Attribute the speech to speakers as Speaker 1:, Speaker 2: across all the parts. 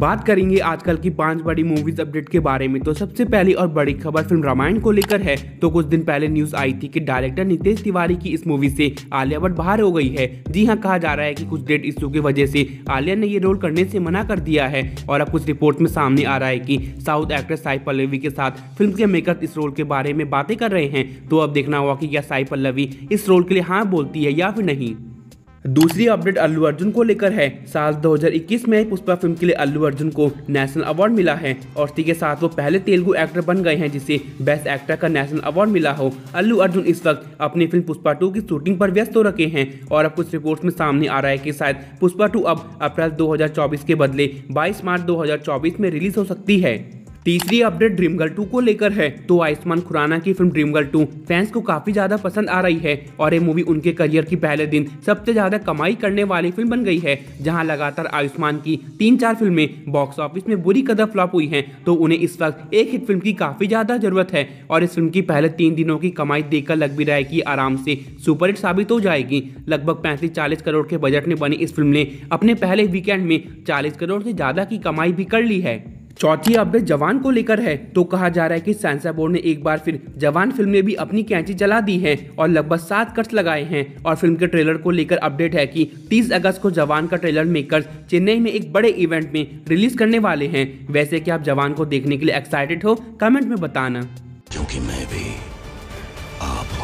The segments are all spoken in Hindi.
Speaker 1: बात करेंगे आजकल की पांच बड़ी मूवीज अपडेट के बारे में तो सबसे पहली और बड़ी खबर फिल्म रामायण को लेकर है तो कुछ दिन पहले न्यूज आई थी कि डायरेक्टर नितेश तिवारी की इस मूवी से आलिया भट्ट बाहर हो गई है जी हाँ कहा जा रहा है कि कुछ डेट इश्यू की वजह से आलिया ने ये रोल करने से मना कर दिया है और अब कुछ रिपोर्ट में सामने आ रहा है की साउथ एक्ट्रेस साई पल्लवी के साथ फिल्म के मेकर इस रोल के बारे में बातें कर रहे हैं तो अब देखना होगा की क्या साई पल्लवी इस रोल के लिए हाँ बोलती है या फिर नहीं दूसरी अपडेट अल्लू अर्जुन को लेकर है साल 2021 में पुष्पा फिल्म के लिए अल्लू अर्जुन को नेशनल अवार्ड मिला है और इसी के साथ वो पहले तेलुगु एक्टर बन गए हैं जिसे बेस्ट एक्टर का नेशनल अवार्ड मिला हो अल्लू अर्जुन इस वक्त अपनी फिल्म पुष्पा टू की शूटिंग पर व्यस्त हो रखे हैं और अब कुछ रिपोर्ट में सामने आ रहा है की शायद पुष्पा टू अब अप्रैल दो के बदले बाईस मार्च दो में रिलीज हो सकती है तीसरी अपडेट ड्रीम गर्ल टू को लेकर है तो आयुष्मान खुराना की film dream girl two fans को काफी ज्यादा पसंद आ रही है और ये मूवी उनके करियर की पहले दिन सबसे ज्यादा कमाई करने वाली फिल्म बन गई है जहां लगातार आयुष्मान की तीन चार फिल्में बॉक्स ऑफिस में बुरी कदर फ्लॉप हुई है तो उन्हें इस वक्त एक हिट फिल्म की काफी ज्यादा जरूरत है और इस फिल्म की पहले तीन दिनों की कमाई देखकर लग भी रहा है आराम से सुपरहिट साबित हो जाएगी लगभग पैंतीस चालीस करोड़ के बजट में बनी इस फिल्म ने अपने पहले वीकेंड में चालीस करोड़ से ज्यादा की कमाई भी कर ली है चौथी अपडेट जवान को लेकर है तो कहा जा रहा है कि सेंसर बोर्ड ने एक बार फिर जवान फिल्म में भी अपनी कैंची चला दी है और लगभग सात कट्स लगाए हैं और फिल्म के ट्रेलर को लेकर अपडेट है कि 30 अगस्त को जवान का ट्रेलर मेकर्स चेन्नई में एक बड़े इवेंट में रिलीज करने वाले हैं वैसे क्या आप जवान को देखने के लिए एक्साइटेड हो कमेंट में बताना क्योंकि मैं भी आप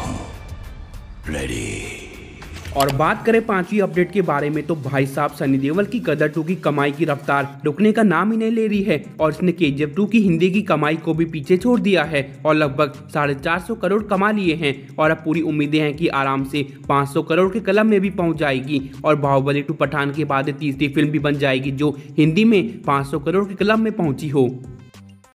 Speaker 1: और बात करें पांचवी अपडेट के बारे में तो भाई साहब सनी देवल की गदर टू की कमाई की रफ्तार रुकने का नाम ही नहीं ले रही है और इसने के जी टू की हिंदी की कमाई को भी पीछे छोड़ दिया है और लगभग साढ़े चार सौ करोड़ कमा लिए हैं और अब पूरी उम्मीदें हैं कि आराम से पाँच सौ करोड़ के कलम में भी पहुंच जाएगी और बाहुबली टू पठान के बाद तीसरी फिल्म भी बन जाएगी जो हिंदी में पाँच सौ करोड़ के कलम में पहुंची हो